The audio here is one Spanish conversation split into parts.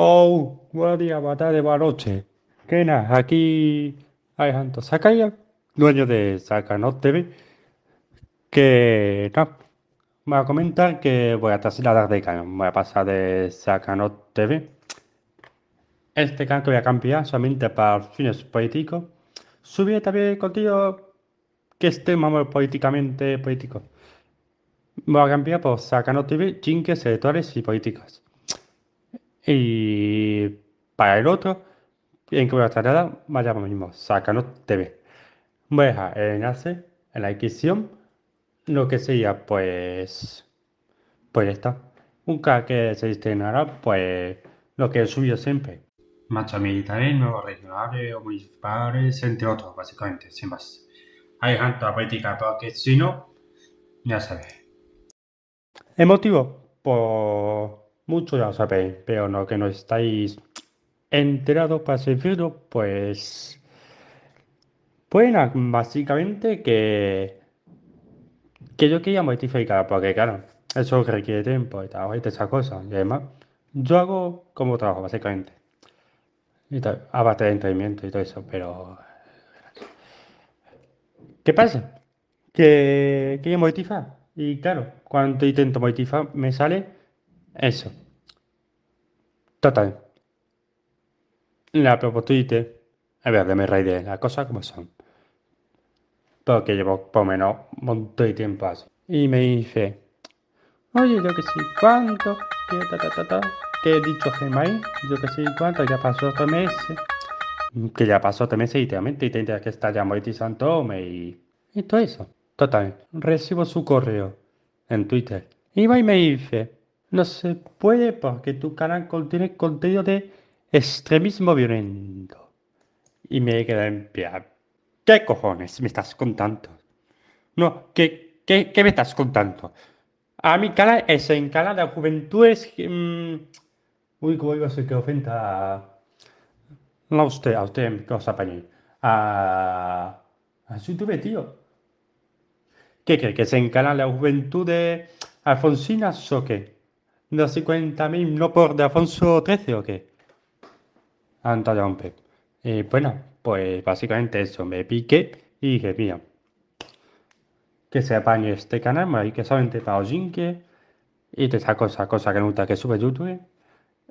Oh, día, batalla de Baroche. Kena, aquí Alejandro Sakaya, dueño de Sakanot TV, que no, me va a comentar que voy a trasladar de voy a pasar de Sakanot TV. Este canal que voy a cambiar solamente para fines políticos. Subí también contigo que esté políticamente político. Voy a cambiar por Sakano TV, chinques, editores y políticas. Y para el otro, en que me nada vaya lo mismo, no TV. Voy a dejar el enlace en la descripción. Lo que sería, pues, pues está. Un canal que se estrenará, pues, lo que he subido siempre. Machos militares, nuevos regionales o municipales, entre otros, básicamente, sin más. Hay la política, porque si no, ya sabes. ¿El motivo? Pues Muchos ya sabéis, pero no que no estáis enterados para ser servirlo, pues... Bueno, pues básicamente que... Que yo quería modificar, porque claro, eso requiere tiempo y tal, y esas cosas. Y además, yo hago como trabajo, básicamente. Y tal, aparte de entrenamiento y todo eso, pero... ¿Qué pasa? Que quería modificar. Y claro, cuando intento modificar, me sale eso. Total. La twitter A ver, la de la cosa como son. Porque llevo por menos un montón de tiempo así. Y me dice. Oye, yo que sé cuánto. Que ta he dicho Gemay. ¿eh? Yo que sé cuánto. Ya pasó otro mes. Que ya pasó otro mes y te y que está ya y Santome y. todo eso. Total. Recibo su correo en Twitter. va y me dice. No se puede porque tu canal contiene contenido de extremismo violento. Y me he quedado en pie. ¿qué cojones me estás contando? No, ¿qué, qué, qué me estás contando? A mi canal es en canal de juventudes... Em, uy, cómo iba a ser que ofenda a... No a usted, a usted que os A... a YouTube, tío. ¿Qué cree? ¿Que se en canal de Alfonsina alfonsinas o qué? 250.000 mil no por de afonso 13 o qué? un pep. Eh, bueno, pues básicamente eso, me piqué y dije, mira, que se apañe este canal, y que solamente para que y te esa cosa cosa que nunca que sube YouTube.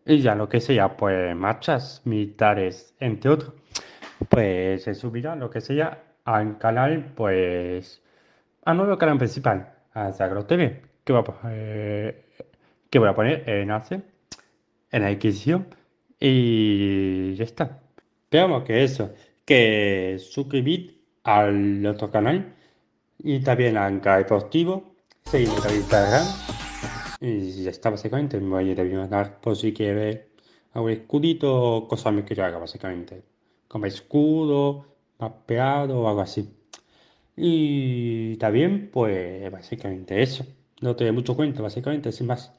Y ya lo que sea, pues marchas militares, entre otros, pues se subirá lo que sea al canal, pues, al nuevo canal principal, a Sagro TV, que va a que voy a poner enlace en la y ya está. Veamos que eso, que suscribid al otro canal y también a canal deportivo, seguidme en Instagram y ya está básicamente, me voy a ir a dar por si quiere algún escudito o cosas que yo haga básicamente, como escudo, mapeado o algo así. Y también, pues, básicamente eso. No te doy mucho cuenta, básicamente, sin más.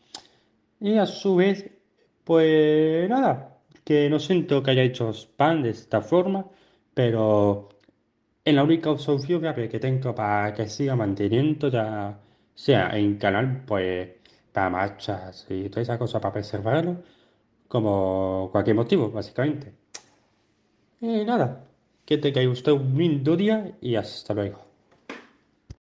Y a su vez, pues nada, que no siento que haya hecho spam de esta forma, pero es la única opción que tengo para que siga manteniendo, ya sea en canal, pues para marchas y toda esa cosa, para preservarlo, como cualquier motivo, básicamente. Y nada, que te haya usted un lindo día y hasta luego.